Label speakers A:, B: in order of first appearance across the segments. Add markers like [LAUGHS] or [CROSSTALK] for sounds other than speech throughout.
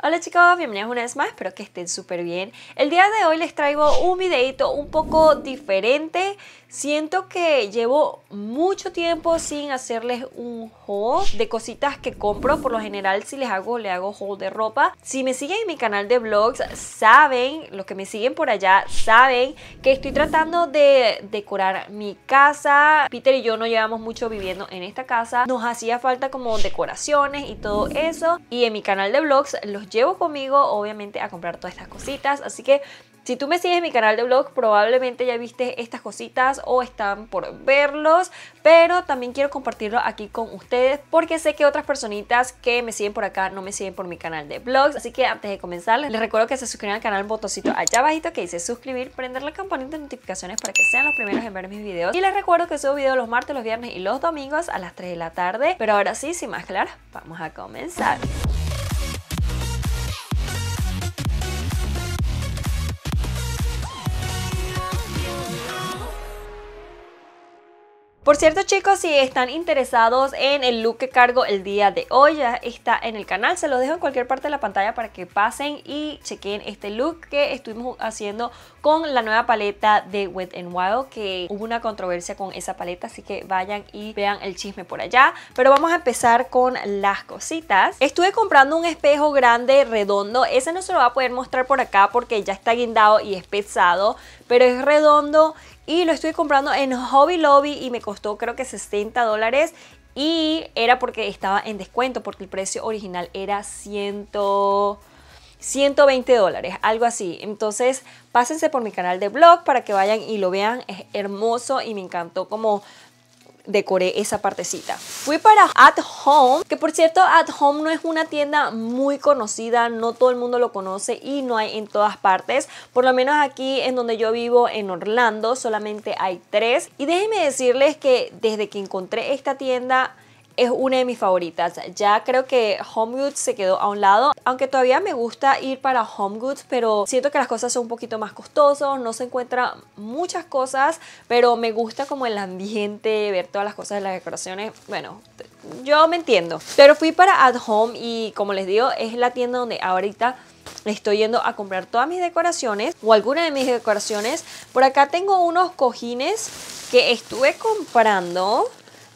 A: Hola chicos, bienvenidos una vez más, espero que estén súper bien. El día de hoy les traigo un videito un poco diferente. Siento que llevo mucho tiempo sin hacerles un haul de cositas que compro. Por lo general si les hago, le hago haul de ropa. Si me siguen en mi canal de vlogs, saben, los que me siguen por allá, saben que estoy tratando de decorar mi casa. Peter y yo no llevamos mucho viviendo en esta casa. Nos hacía falta como decoraciones y todo eso. Y en mi canal de vlogs los llevo conmigo, obviamente, a comprar todas estas cositas. Así que si tú me sigues en mi canal de blog, probablemente ya viste estas cositas o están por verlos, pero también quiero compartirlo aquí con ustedes porque sé que otras personitas que me siguen por acá no me siguen por mi canal de blogs, así que antes de comenzar les recuerdo que se suscriban al canal, botoncito allá abajito que dice suscribir, prender la campanita de notificaciones para que sean los primeros en ver mis videos y les recuerdo que subo videos los martes, los viernes y los domingos a las 3 de la tarde, pero ahora sí, sin más claro, vamos a comenzar. Por cierto chicos, si están interesados en el look que cargo el día de hoy, ya está en el canal, se lo dejo en cualquier parte de la pantalla para que pasen y chequen este look que estuvimos haciendo con la nueva paleta de Wet n Wild, que hubo una controversia con esa paleta, así que vayan y vean el chisme por allá. Pero vamos a empezar con las cositas. Estuve comprando un espejo grande, redondo, ese no se lo va a poder mostrar por acá porque ya está guindado y es pesado, pero es redondo y lo estoy comprando en Hobby Lobby y me costó creo que 60 dólares y era porque estaba en descuento, porque el precio original era 100... 120 dólares, algo así. Entonces, pásense por mi canal de blog para que vayan y lo vean. Es hermoso y me encantó como decoré esa partecita. Fui para At Home, que por cierto At Home no es una tienda muy conocida, no todo el mundo lo conoce y no hay en todas partes. Por lo menos aquí en donde yo vivo en Orlando solamente hay tres. Y déjenme decirles que desde que encontré esta tienda es una de mis favoritas. Ya creo que Home Goods se quedó a un lado, aunque todavía me gusta ir para Home Goods, pero siento que las cosas son un poquito más costosas, no se encuentran muchas cosas, pero me gusta como el ambiente, ver todas las cosas de las decoraciones. Bueno, yo me entiendo. Pero fui para At Home y como les digo, es la tienda donde ahorita estoy yendo a comprar todas mis decoraciones o alguna de mis decoraciones. Por acá tengo unos cojines que estuve comprando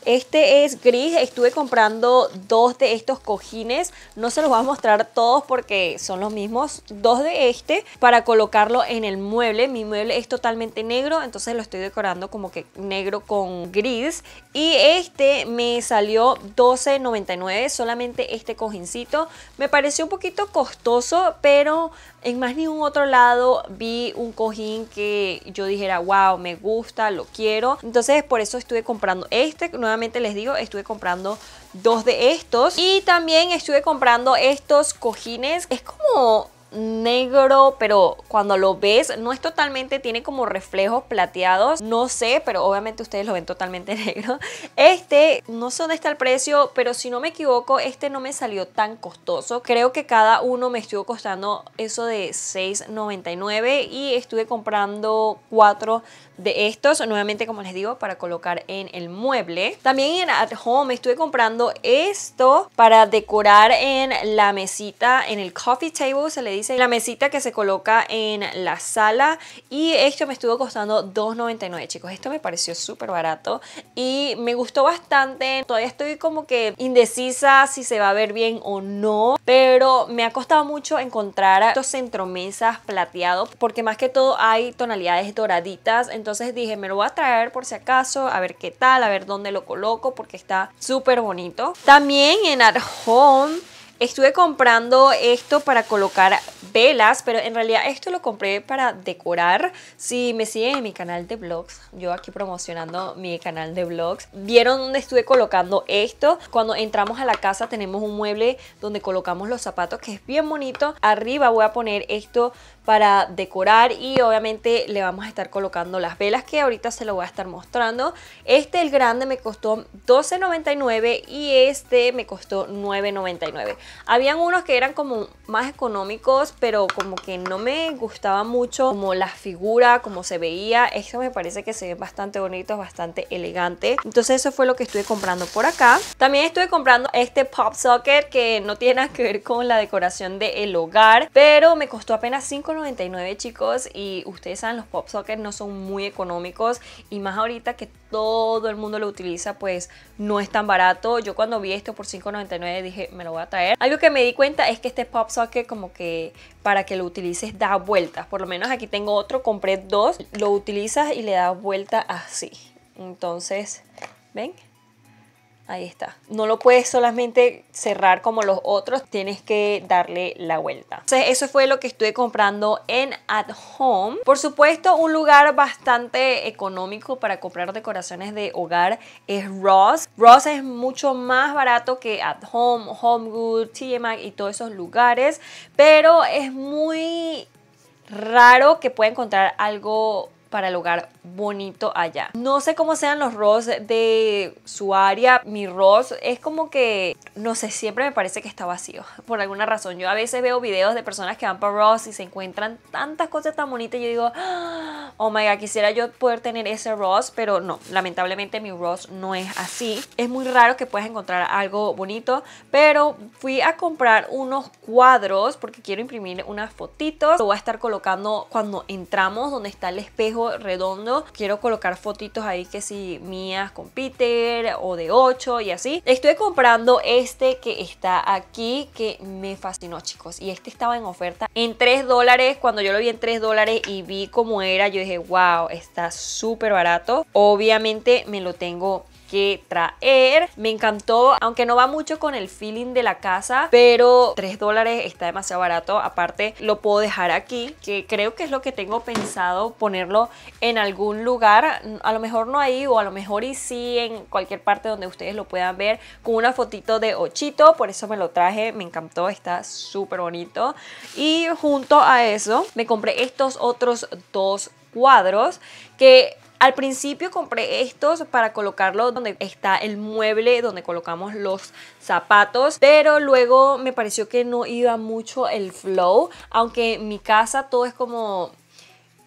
A: este es gris, estuve comprando dos de estos cojines, no se los voy a mostrar todos porque son los mismos, dos de este para colocarlo en el mueble, mi mueble es totalmente negro, entonces lo estoy decorando como que negro con gris y este me salió $12.99, solamente este cojincito, me pareció un poquito costoso pero en más ningún otro lado vi un cojín que yo dijera, wow, me gusta, lo quiero. Entonces por eso estuve comprando este. Nuevamente les digo, estuve comprando dos de estos. Y también estuve comprando estos cojines. Es como negro, pero cuando lo ves no es totalmente, tiene como reflejos plateados, no sé, pero obviamente ustedes lo ven totalmente [LAUGHS] negro. Este, no sé dónde está el precio, pero si no me equivoco, este no me salió tan costoso. Creo que cada uno me estuvo costando eso de $6.99 y estuve comprando cuatro de estos, nuevamente como les digo, para colocar en el mueble. También en At Home estuve comprando esto para decorar en la mesita, en el coffee table se le dice, la mesita que se coloca en la sala y esto me estuvo costando $2.99 chicos, esto me pareció súper barato y me gustó bastante, todavía estoy como que indecisa si se va a ver bien o no, pero me ha costado mucho encontrar estos centromesas plateados porque más que todo hay tonalidades doraditas, entonces dije, me lo voy a traer por si acaso, a ver qué tal, a ver dónde lo coloco, porque está súper bonito. También en At Home estuve comprando esto para colocar velas, pero en realidad esto lo compré para decorar. Si me siguen en mi canal de vlogs, yo aquí promocionando mi canal de vlogs, vieron dónde estuve colocando esto. Cuando entramos a la casa tenemos un mueble donde colocamos los zapatos que es bien bonito. Arriba voy a poner esto para decorar y obviamente le vamos a estar colocando las velas que ahorita se lo voy a estar mostrando. Este, el grande, me costó $12.99 y este me costó $9.99. Habían unos que eran como más económicos pero como que no me gustaba mucho como la figura, como se veía. Esto me parece que se ve bastante bonito, bastante elegante. Entonces eso fue lo que estuve comprando por acá. También estuve comprando este pop socket que no tiene nada que ver con la decoración del hogar, pero me costó apenas $5.99 chicos y ustedes saben los pop sockets no son muy económicos y más ahorita que todo el mundo lo utiliza, pues no es tan barato. Yo cuando vi esto por $5.99 dije, me lo voy a traer. Algo que me di cuenta es que este pop socket como que para que lo utilices da vueltas. Por lo menos aquí tengo otro, compré dos. Lo utilizas y le das vuelta así. Entonces, ¿ven? Ahí está. No lo puedes solamente cerrar como los otros, tienes que darle la vuelta. Entonces eso fue lo que estuve comprando en At Home. Por supuesto, un lugar bastante económico para comprar decoraciones de hogar es Ross. Ross es mucho más barato que At Home, Homegood, TMAC y todos esos lugares, pero es muy raro que pueda encontrar algo para el hogar bonito allá. No sé cómo sean los Ross de su área. Mi Ross es como que, no sé, siempre me parece que está vacío. [LAUGHS] Por alguna razón. Yo a veces veo videos de personas que van para Ross y se encuentran tantas cosas tan bonitas. Y yo digo, ah, oh my god, quisiera yo poder tener ese Ross Pero no, lamentablemente mi Ross no es así. Es muy raro que puedas encontrar algo bonito. Pero fui a comprar unos cuadros porque quiero imprimir unas fotitos. Lo voy a estar colocando cuando entramos donde está el espejo redondo Quiero colocar fotitos ahí que si mías con Peter o de 8 y así. Estoy comprando este que está aquí que me fascinó chicos y este estaba en oferta en 3 dólares. Cuando yo lo vi en 3 dólares y vi cómo era yo dije wow está súper barato. Obviamente me lo tengo que traer. Me encantó, aunque no va mucho con el feeling de la casa, pero 3 dólares está demasiado barato. Aparte, lo puedo dejar aquí, que creo que es lo que tengo pensado ponerlo en algún lugar. A lo mejor no ahí o a lo mejor y sí en cualquier parte donde ustedes lo puedan ver con una fotito de Ochito. Por eso me lo traje, me encantó, está súper bonito. Y junto a eso me compré estos otros dos cuadros que al principio compré estos para colocarlo donde está el mueble donde colocamos los zapatos, pero luego me pareció que no iba mucho el flow, aunque en mi casa todo es como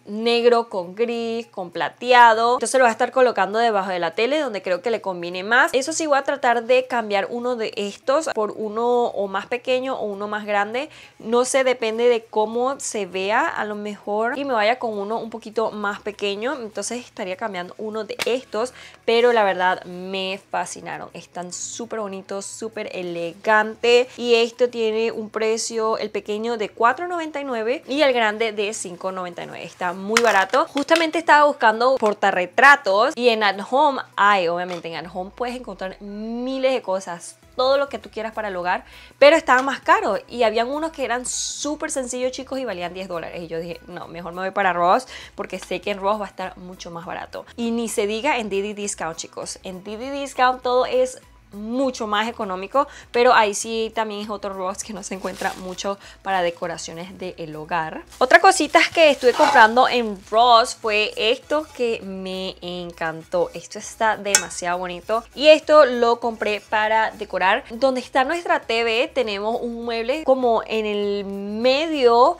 A: negro con gris, con plateado. Entonces lo voy a estar colocando debajo de la tele donde creo que le combine más. Eso sí voy a tratar de cambiar uno de estos por uno o más pequeño o uno más grande. No sé, depende de cómo se vea a lo mejor y me vaya con uno un poquito más pequeño. Entonces estaría cambiando uno de estos, pero la verdad me fascinaron. Están súper bonitos, súper elegante y esto tiene un precio, el pequeño de $4.99 y el grande de $5.99. Está muy barato. Justamente estaba buscando portarretratos y en At Home hay, obviamente en At Home puedes encontrar miles de cosas todo lo que tú quieras para el hogar, pero estaba más caro y habían unos que eran súper sencillos chicos y valían 10 dólares y yo dije, no, mejor me voy para Ross porque sé que en Ross va a estar mucho más barato y ni se diga en Didi Discount chicos, en Didi Discount todo es mucho más económico, pero ahí sí también es otro Ross que no se encuentra mucho para decoraciones del hogar. Otra cosita que estuve comprando en Ross fue esto que me encantó. Esto está demasiado bonito y esto lo compré para decorar. Donde está nuestra TV tenemos un mueble como en el medio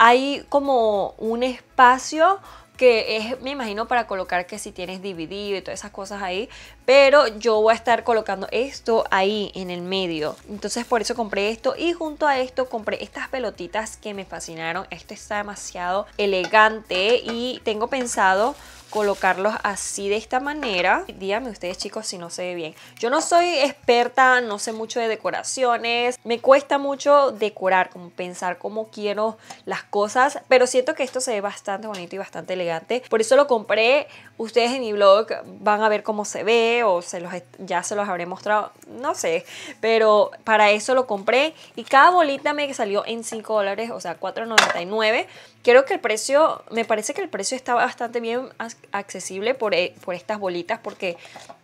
A: hay como un espacio que es, me imagino, para colocar que si tienes dividido y todas esas cosas ahí, pero yo voy a estar colocando esto ahí en el medio. Entonces por eso compré esto y junto a esto compré estas pelotitas que me fascinaron. Esto está demasiado elegante y tengo pensado colocarlos así de esta manera. Díganme ustedes chicos si no se ve bien. Yo no soy experta, no sé mucho de decoraciones. Me cuesta mucho decorar, como pensar cómo quiero las cosas. Pero siento que esto se ve bastante bonito y bastante elegante. Por eso lo compré. Ustedes en mi blog van a ver cómo se ve o se los, ya se los habré mostrado. No sé. Pero para eso lo compré. Y cada bolita me salió en 5 dólares, o sea, 4.99. Quiero que el precio, me parece que el precio está bastante bien accesible por, e, por estas bolitas porque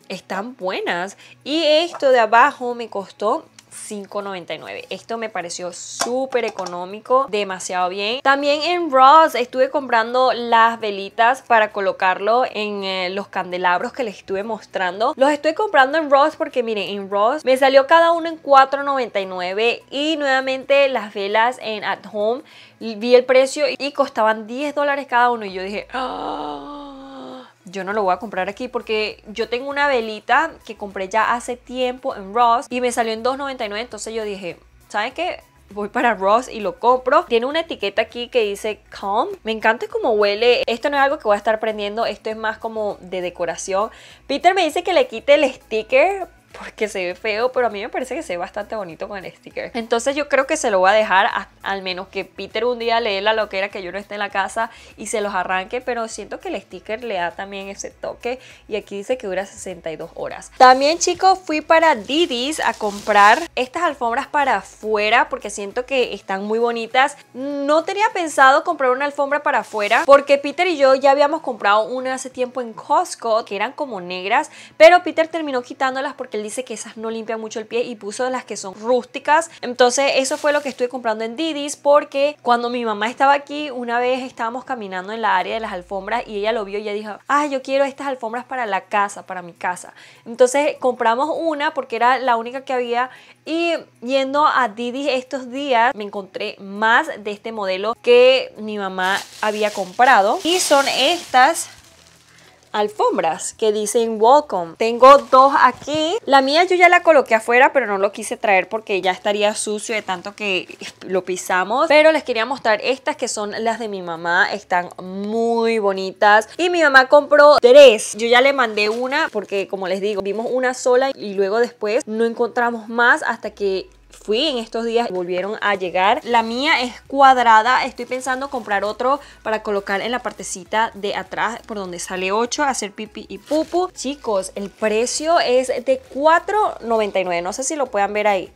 A: están buenas. Y esto de abajo me costó $5.99. Esto me pareció súper económico, demasiado bien. También en Ross estuve comprando las velitas para colocarlo en eh, los candelabros que les estuve mostrando. Los estoy comprando en Ross porque miren, en Ross me salió cada uno en $4.99 y nuevamente las velas en At Home. Vi el precio y costaban 10 dólares cada uno y yo dije... ¡Ah! yo no lo voy a comprar aquí porque yo tengo una velita que compré ya hace tiempo en Ross y me salió en $2.99, entonces yo dije, ¿saben qué? voy para Ross y lo compro. Tiene una etiqueta aquí que dice Calm. Me encanta cómo huele. Esto no es algo que voy a estar prendiendo, esto es más como de decoración. Peter me dice que le quite el sticker porque se ve feo, pero a mí me parece que se ve bastante bonito con el sticker. Entonces yo creo que se lo voy a dejar al menos que Peter un día le dé la loquera que yo no esté en la casa y se los arranque, pero siento que el sticker le da también ese toque y aquí dice que dura 62 horas. También chicos fui para Didis a comprar estas alfombras para afuera porque siento que están muy bonitas. No tenía pensado comprar una alfombra para afuera porque Peter y yo ya habíamos comprado una hace tiempo en Costco que eran como negras, pero Peter terminó quitándolas porque el dice que esas no limpian mucho el pie y puso las que son rústicas. Entonces eso fue lo que estuve comprando en Didis porque cuando mi mamá estaba aquí, una vez estábamos caminando en la área de las alfombras y ella lo vio y ella dijo, ah, yo quiero estas alfombras para la casa, para mi casa. Entonces compramos una porque era la única que había y yendo a Didis estos días me encontré más de este modelo que mi mamá había comprado y son estas alfombras que dicen welcome. Tengo dos aquí. La mía yo ya la coloqué afuera, pero no lo quise traer porque ya estaría sucio de tanto que lo pisamos. Pero les quería mostrar estas que son las de mi mamá. Están muy bonitas. Y mi mamá compró tres. Yo ya le mandé una porque, como les digo, vimos una sola y luego después no encontramos más hasta que fui en estos días, volvieron a llegar. La mía es cuadrada, estoy pensando comprar otro para colocar en la partecita de atrás por donde sale 8, hacer pipi y pupu. Chicos, el precio es de 4.99, no sé si lo puedan ver ahí.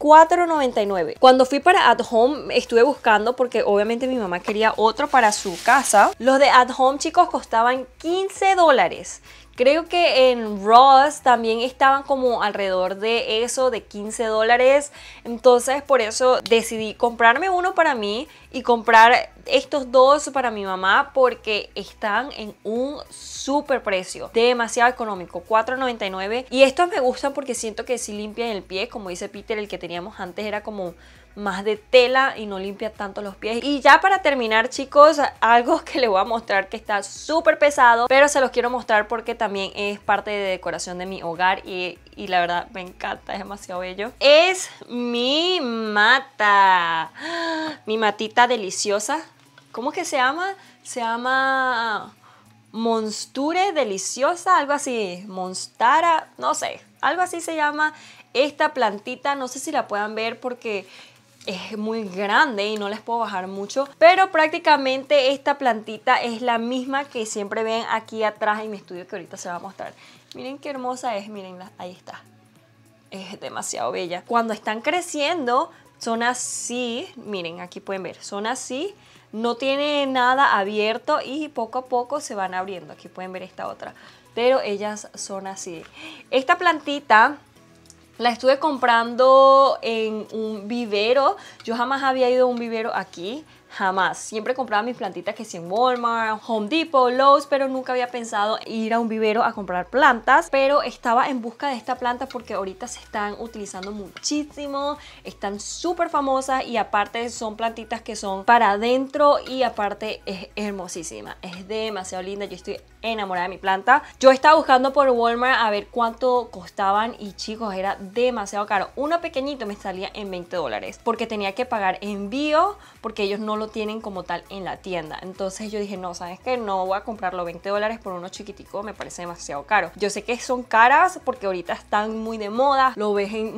A: 4.99. Cuando fui para At Home estuve buscando porque obviamente mi mamá quería otro para su casa. Los de At Home, chicos, costaban 15 dólares. Creo que en Ross también estaban como alrededor de eso, de 15 dólares. Entonces por eso decidí comprarme uno para mí y comprar estos dos para mi mamá porque están en un super precio, demasiado económico, $4.99. Y estos me gustan porque siento que si limpian el pie, como dice Peter, el que teníamos antes era como más de tela y no limpia tanto los pies. Y ya para terminar chicos, algo [LAUGHS] que les voy a mostrar que está súper pesado, pero se los quiero mostrar porque también es parte de decoración de mi hogar y, la verdad me encanta, es demasiado bello. Es mi mata, [GASPS] mi matita deliciosa. ¿Cómo que se llama? Se llama... Monsture deliciosa, algo así, Monstara, no sé, algo así se llama esta plantita, no sé si la puedan ver porque es muy grande y no les puedo bajar mucho pero prácticamente esta plantita es la misma que siempre ven aquí atrás en mi estudio que ahorita se va a mostrar miren qué hermosa es, miren, ahí está es demasiado bella cuando están creciendo son así, miren aquí pueden ver, son así no tiene nada abierto y poco a poco se van abriendo aquí pueden ver esta otra pero ellas son así esta plantita la estuve comprando en un vivero. Yo jamás había ido a un vivero aquí. Jamás. Siempre compraba mis plantitas que si en Walmart, Home Depot, Lowe's, pero nunca había pensado ir a un vivero a comprar plantas. Pero estaba en busca de esta planta porque ahorita se están utilizando muchísimo, están súper famosas y aparte son plantitas que son para adentro y aparte es hermosísima. Es demasiado linda, yo estoy enamorada de mi planta. Yo estaba buscando por Walmart a ver cuánto costaban y chicos, era demasiado caro. Uno pequeñito me salía en 20 dólares porque tenía que pagar envío porque ellos no lo tienen como tal en la tienda. Entonces yo dije, no, ¿sabes que No voy a comprarlo 20 dólares por uno chiquitico, me parece demasiado caro. Yo sé que son caras porque ahorita están muy de moda, lo ves en,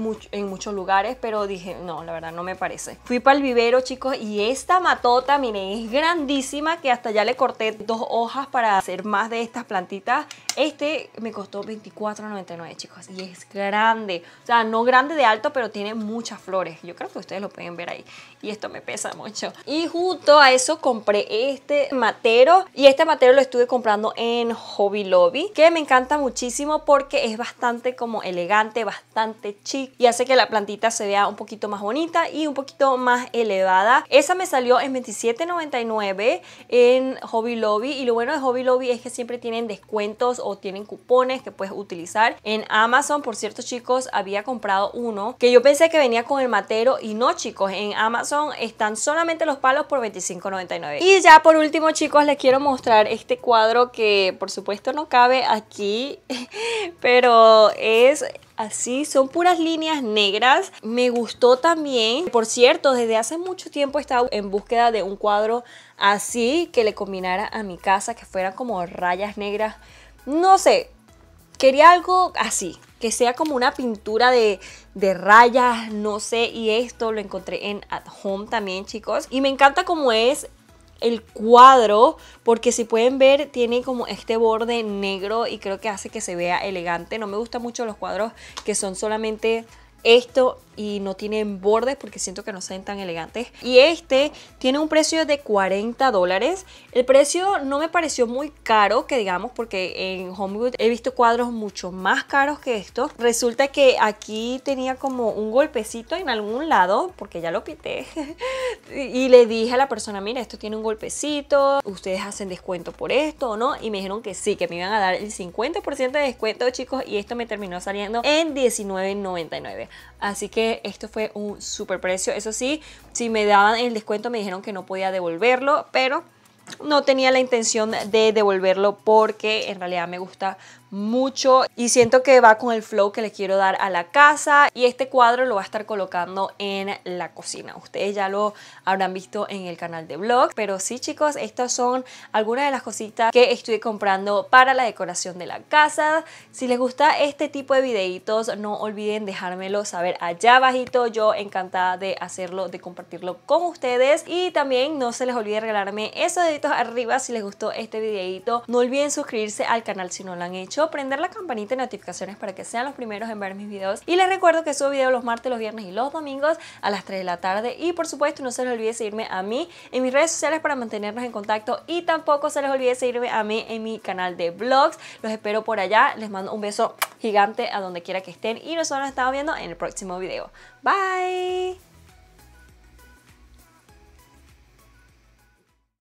A: muchos lugares, pero dije, no, la verdad no me parece. Fui para el vivero, chicos, y esta matota, miren, es grandísima que hasta ya le corté dos hojas para hacer más de estas plantitas. Este me costó $24.99, chicos, y es grande. O sea, no grande de alto, pero tiene muchas flores. Yo creo que ustedes lo pueden ver ahí. Y esto me pesa mucho. Y junto a eso compré este matero. Y este matero lo estuve comprando en Hobby Lobby, que me encanta muchísimo porque es bastante como elegante, bastante chic y hace que la plantita se vea un poquito más bonita y un poquito más elevada. Esa me salió en $27.99 en Hobby Lobby y lo bueno de Hobby Lobby es que siempre siempre tienen descuentos o tienen cupones que puedes utilizar. En Amazon, por cierto chicos, había comprado uno que yo pensé que venía con el matero y no chicos, en Amazon están solamente los palos por $25.99. Y ya por último chicos, les quiero mostrar este cuadro que por supuesto no cabe aquí, [LAUGHS] pero es así, son puras líneas negras. Me gustó también, por cierto, desde hace mucho tiempo estaba en búsqueda de un cuadro así que le combinara a mi casa, que fueran como rayas negras. No sé, quería algo así, que sea como una pintura de, de, rayas, no sé, y esto lo encontré en At Home también, chicos. Y me encanta como es el cuadro porque si pueden ver tiene como este borde negro y creo que hace que se vea elegante no me gustan mucho los cuadros que son solamente esto y no tienen bordes porque siento que no se tan elegantes. Y este tiene un precio de 40 dólares. El precio no me pareció muy caro, que digamos, porque en Homewood he visto cuadros mucho más caros que estos. Resulta que aquí tenía como un golpecito en algún lado, porque ya lo pité. [LAUGHS] y le dije a la persona, mira, esto tiene un golpecito, ustedes hacen descuento por esto o no. Y me dijeron que sí, que me iban a dar el 50% de descuento, chicos. Y esto me terminó saliendo en $19.99. Así que esto fue un super precio. Eso sí, si me daban el descuento me dijeron que no podía devolverlo, pero no tenía la intención de devolverlo porque en realidad me gusta mucho y siento que va con el flow que le quiero dar a la casa y este cuadro lo va a estar colocando en la cocina. Ustedes ya lo habrán visto en el canal de blog pero sí chicos, estas son algunas de las cositas que estoy comprando para la decoración de la casa. Si les gusta este tipo de videitos, no olviden dejármelo saber allá abajito, yo encantada de hacerlo, de compartirlo con ustedes y también no se les olvide regalarme esos deditos arriba si les gustó este videito. No olviden suscribirse al canal si no lo han hecho prender la campanita de notificaciones para que sean los primeros en ver mis videos. Y les recuerdo que subo videos los martes, los viernes y los domingos a las 3 de la tarde. Y por supuesto, no se les olvide seguirme a mí en mis redes sociales para mantenernos en contacto. Y tampoco se les olvide seguirme a mí en mi canal de vlogs. Los espero por allá. Les mando un beso gigante a donde quiera que estén. Y nosotros nos estamos viendo en el próximo video. Bye.